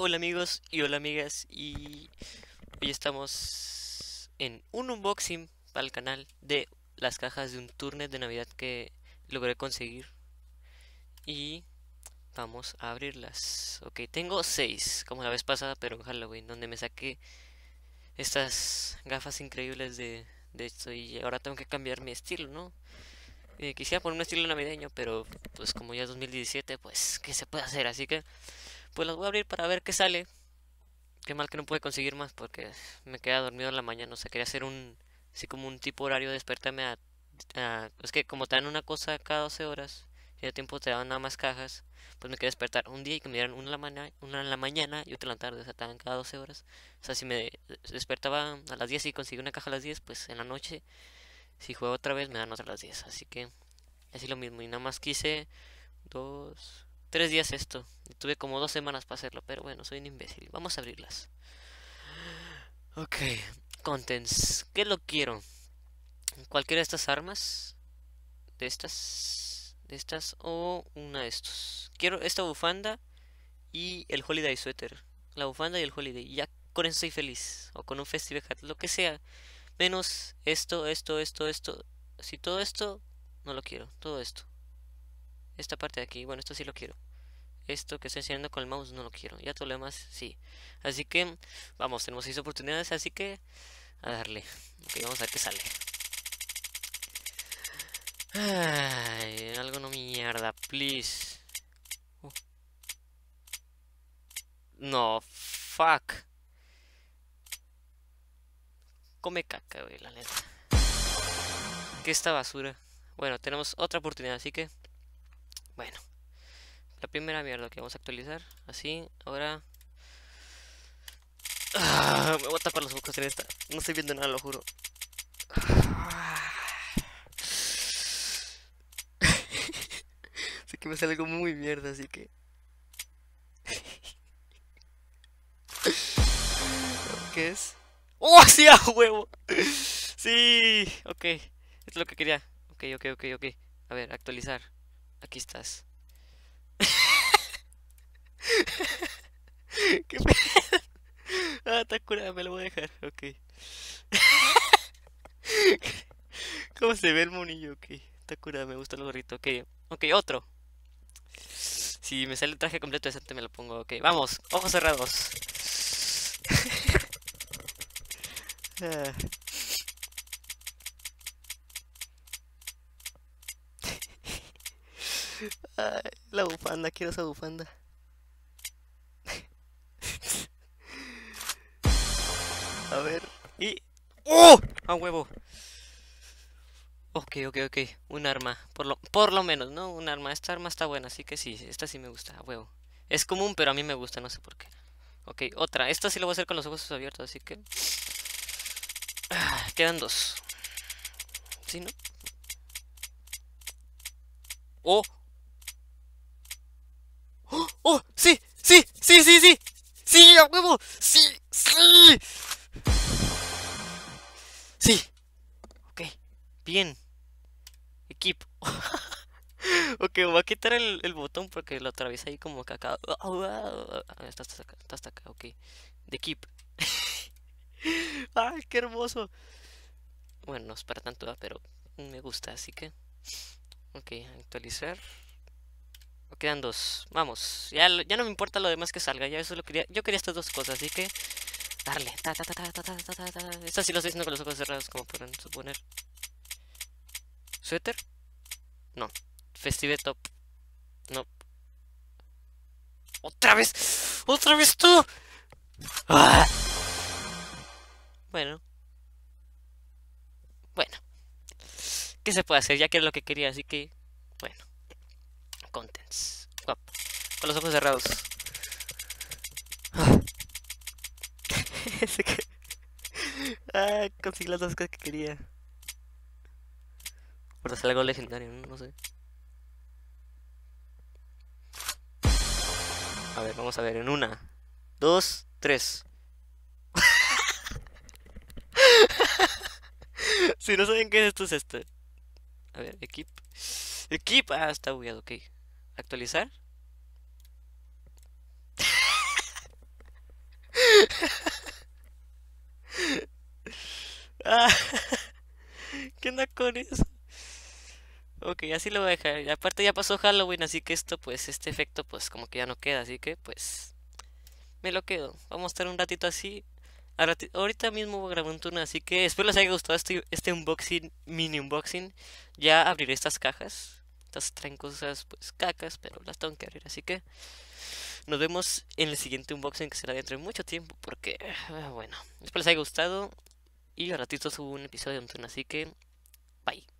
Hola amigos y hola amigas y hoy estamos en un unboxing para el canal de las cajas de un turnet de navidad que logré conseguir y vamos a abrirlas ok tengo seis como la vez pasada pero en Halloween donde me saqué estas gafas increíbles de, de esto y ahora tengo que cambiar mi estilo no eh, quisiera poner un estilo navideño pero pues como ya es 2017 pues que se puede hacer así que pues las voy a abrir para ver qué sale. Qué mal que no pude conseguir más porque me quedé dormido en la mañana. O sea, quería hacer un, así como un tipo horario de despertarme a, Es que como te dan una cosa cada 12 horas, y a tiempo te dan nada más cajas, pues me quería despertar un día y que me dieran una en la, mañana, y otra en la tarde. O sea, cada 12 horas. O sea, si me despertaba a las 10 y conseguí una caja a las 10, pues en la noche, si juego otra vez, me dan otra a las 10. Así que así lo mismo. Y nada más quise dos tres días esto. tuve como dos semanas para hacerlo, pero bueno, soy un imbécil. Vamos a abrirlas. Ok, contents. ¿Qué lo quiero? Cualquiera de estas armas. De estas. De estas o una de estos. Quiero esta bufanda y el holiday sweater. La bufanda y el holiday. Ya con eso soy feliz. O con un festival hat, lo que sea. Menos esto, esto, esto, esto. Si todo esto, no lo quiero. Todo esto esta parte de aquí, bueno, esto sí lo quiero. Esto que estoy enseñando con el mouse no lo quiero. Ya todo lo demás sí. Así que, vamos, tenemos seis oportunidades, así que a darle. Ok, vamos a ver qué sale. Ay, algo no mierda, please. Uh. No, fuck. Come caca, güey, la neta. ¿Qué esta basura? Bueno, tenemos otra oportunidad, así que bueno, la primera mierda que vamos a actualizar. Así, ahora... Ah, me voy a tapar los ojos en esta. No estoy viendo nada, lo juro. sé que me sale algo muy mierda, así que... ¿Qué es? ¡Oh, sí, a huevo! sí, ok. Es lo que quería. Ok, ok, ok, ok. A ver, actualizar. Aquí estás. ¿Qué pedo? Ah, está me lo voy a dejar. Ok. ¿Cómo se ve el monillo? Ok, está curada, me gusta el gorrito. Ok, ok, otro. Si me sale el traje completo decente me lo pongo. Ok, vamos, ojos cerrados. Ah. Ay, la bufanda, quiero esa bufanda. A ver, y... ¡Oh! A huevo. Ok, ok, ok. Un arma. Por lo, por lo menos, ¿no? Un arma. Esta arma está buena, así que sí. Esta sí me gusta, a huevo. Es común, pero a mí me gusta, no sé por qué. Ok, otra. Esta sí lo voy a hacer con los ojos abiertos, así que... Ah, quedan dos. ¿Sí, no? ¡Oh! Oh, ¡Oh! ¡Sí! ¡Sí! ¡Sí! ¡Sí! ¡Sí! ¡Sí! ¡A huevo! ¡Sí! ¡Sí! ¡Sí! Ok. Bien. Equipo. ok, voy a quitar el, botón porque lo atraviesa ahí como que acá. Ah, ah, ah, está, hasta acá, está hasta acá, ok. De equipo ¡Ay, qué hermoso! Bueno, no es para tanto, pero me gusta, así que. Ok, actualizar quedan dos. Vamos. Ya, no me importa lo demás que salga. Ya eso lo quería. Yo quería estas dos cosas, así que. Darle. Ta, Esta sí lo estoy haciendo con los ojos cerrados, como pueden suponer. ¿Suéter? No. Festive top. No. ¡Otra vez! ¡Otra vez tú! Ah. Bueno. Bueno. ¿Qué se puede hacer? Ya que es lo que quería, así que. Bueno. Contents. Con los ojos cerrados. Ah. conseguí las dos cosas que quería. Pero ser algo legendario, ¿no? sé. A ver, vamos a ver. En una, dos, tres. si no saben qué es esto, es este. A ver, equip. Equip. Ah, está bugueado, ok actualizar. Ah, ¿Qué onda con eso? Ok, así lo voy a dejar. Y aparte ya pasó Halloween, así que esto, pues, este efecto, pues, como que ya no queda. Así que, pues, me lo quedo. Vamos a estar un ratito así. ahorita mismo voy a grabar un turno, así que espero les haya gustado este, este unboxing, mini unboxing. Ya abriré estas cajas traen cosas pues cacas, pero las tengo que abrir. Así que nos vemos en el siguiente unboxing que será dentro de mucho tiempo. Porque, ah, bueno, espero les haya gustado. Y a ratito subo un episodio de así que bye.